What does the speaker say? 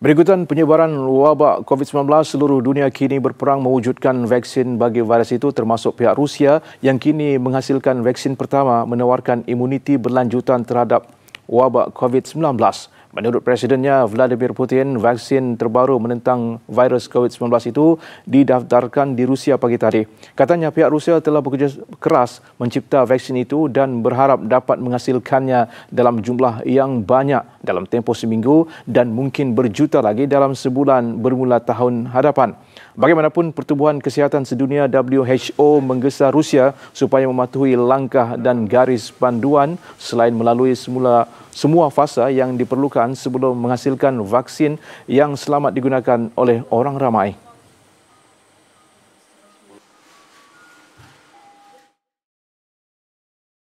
Berikutan penyebaran wabak COVID-19 seluruh dunia kini berperang mewujudkan vaksin bagi virus itu termasuk pihak Rusia yang kini menghasilkan vaksin pertama menawarkan imuniti berlanjutan terhadap wabak COVID-19. Menurut Presidennya Vladimir Putin, vaksin terbaru menentang virus COVID-19 itu didaftarkan di Rusia pagi tadi. Katanya pihak Rusia telah bekerja keras mencipta vaksin itu dan berharap dapat menghasilkannya dalam jumlah yang banyak dalam tempoh seminggu dan mungkin berjuta lagi dalam sebulan bermula tahun hadapan. Bagaimanapun pertubuhan kesihatan sedunia WHO menggesa Rusia supaya mematuhi langkah dan garis panduan selain melalui semula semua fasa yang diperlukan sebelum menghasilkan vaksin yang selamat digunakan oleh orang ramai.